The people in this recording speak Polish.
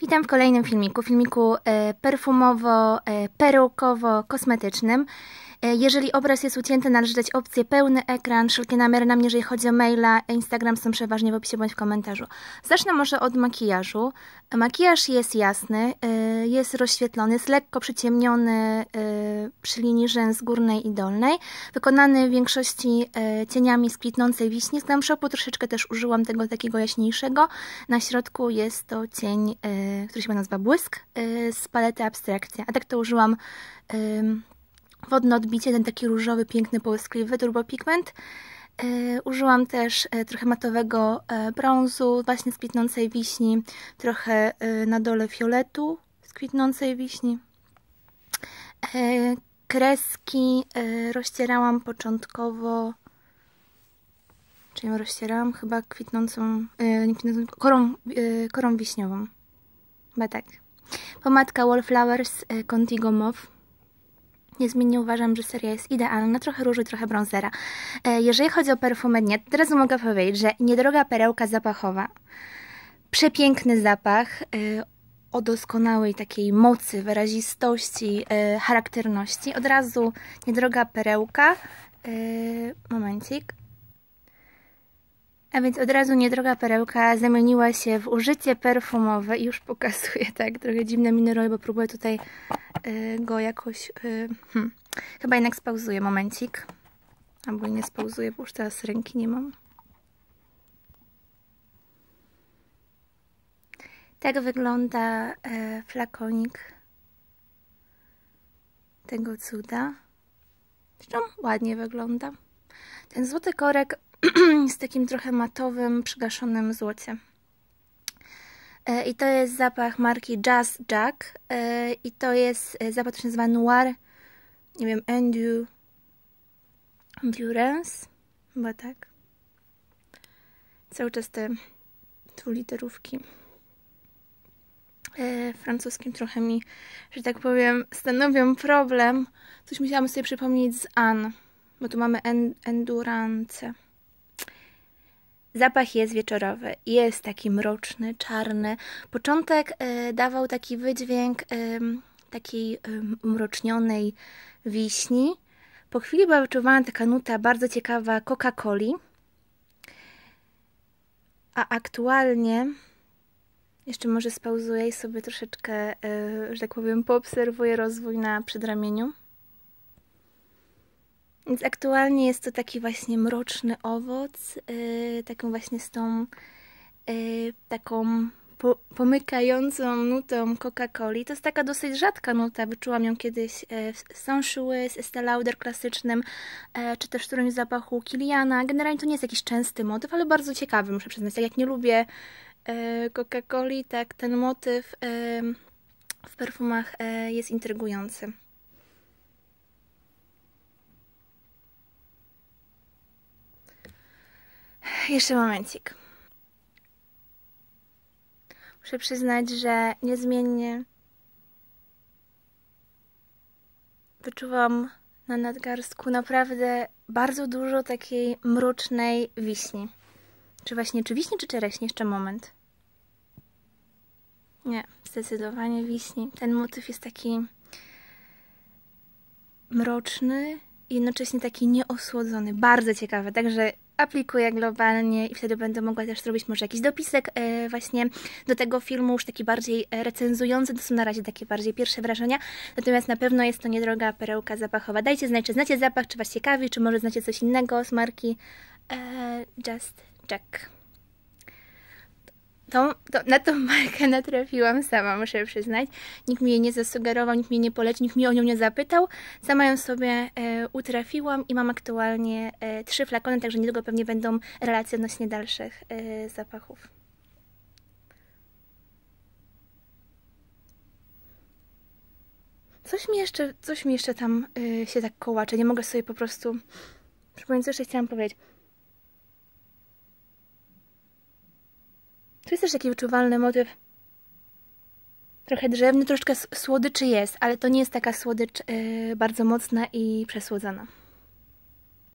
Witam w kolejnym filmiku, filmiku e, perfumowo-perukowo-kosmetycznym. E, E, jeżeli obraz jest ucięty, należy dać opcję pełny ekran. Wszelkie namiary na mnie, jeżeli chodzi o maila, Instagram są przeważnie w opisie bądź w komentarzu. Zacznę może od makijażu. E, makijaż jest jasny, e, jest rozświetlony, jest lekko przyciemniony przy linii rzęs górnej i dolnej. Wykonany w większości cieniami z kwitnącej wiśni. Z glamshopu troszeczkę też użyłam tego takiego jaśniejszego. Na środku jest to cień, który się nazywa Błysk z palety Abstrakcja. A tak to użyłam wodne odbicie, ten taki różowy, piękny, połyskliwy turbo pigment. E, użyłam też e, trochę matowego e, brązu, właśnie z kwitnącej wiśni, trochę na dole fioletu z kwitnącej wiśni. Kreski rozcierałam początkowo, czy ją rozcierałam? Chyba kwitnącą, nie kwitnącą, korą, korą wiśniową. Chyba tak. Pomadka Wallflowers Contigo Mauve niezmiennie uważam, że seria jest idealna, trochę róży, trochę bronzera. E, jeżeli chodzi o perfumerię, to teraz mogę powiedzieć, że niedroga perełka zapachowa, przepiękny zapach, e, o doskonałej takiej mocy, wyrazistości, e, charakterności. Od razu niedroga perełka, momencik, a więc od razu niedroga perełka zamieniła się w użycie perfumowe i już pokazuję, tak, trochę dziwne mineroły, bo próbuję tutaj y, go jakoś, y, hmm. chyba jednak spauzuję, momencik, albo nie spauzuję, bo już teraz ręki nie mam. Tak wygląda y, flakonik tego cuda. Zresztą ładnie wygląda. Ten złoty korek z takim trochę matowym, przygaszonym złocie. E, I to jest zapach marki Jazz Jack. E, I to jest e, zapach, który się nazywa Noir, nie wiem, Endu Endurance, chyba tak. Cały czas te dwuliterówki francuskim trochę mi, że tak powiem, stanowią problem. Coś musiałam sobie przypomnieć z An, bo tu mamy en endurance. Zapach jest wieczorowy, jest taki mroczny, czarny. Początek y, dawał taki wydźwięk y, takiej y, umrocznionej wiśni. Po chwili była taka nuta bardzo ciekawa Coca-Coli. A aktualnie, jeszcze może spauzuję i sobie troszeczkę, y, że tak powiem, poobserwuję rozwój na przedramieniu. Więc aktualnie jest to taki właśnie mroczny owoc, yy, taką właśnie z tą yy, taką po, pomykającą nutą Coca-Coli. To jest taka dosyć rzadka nuta, wyczułam ją kiedyś y, w Sanshuły z Estee Lauder klasycznym, y, czy też w którymś zapachu Kiliana. Generalnie to nie jest jakiś częsty motyw, ale bardzo ciekawy, muszę przyznać. Tak jak nie lubię y, Coca-Coli, tak ten motyw w perfumach jest intrygujący. Jeszcze momencik. Muszę przyznać, że niezmiennie wyczuwam na nadgarstku naprawdę bardzo dużo takiej mrocznej wiśni. Czy właśnie, czy wiśni, czy czereśni? Jeszcze moment. Nie, zdecydowanie wiśni. Ten motyw jest taki mroczny i jednocześnie taki nieosłodzony. Bardzo ciekawy, także aplikuję globalnie i wtedy będę mogła też zrobić może jakiś dopisek e, właśnie do tego filmu, już taki bardziej e, recenzujący, to są na razie takie bardziej pierwsze wrażenia, natomiast na pewno jest to niedroga perełka zapachowa. Dajcie znać, czy znacie zapach, czy was ciekawi, czy może znacie coś innego z marki e, Just Jack tą, to, na tą markę natrafiłam sama, muszę przyznać. Nikt mi jej nie zasugerował, nikt mnie nie polecił, nikt mi o nią nie zapytał. Sama ją sobie e, utrafiłam i mam aktualnie e, trzy flakony, także niedługo pewnie będą relacje odnośnie dalszych e, zapachów. Coś mi jeszcze, coś mi jeszcze tam e, się tak kołacze, nie mogę sobie po prostu... Przypomnę, co jeszcze chciałam powiedzieć. Tu jest też taki uczuwalny motyw. Trochę drzewny, troszeczkę słodyczy jest, ale to nie jest taka słodycz yy, bardzo mocna i przesłodzona.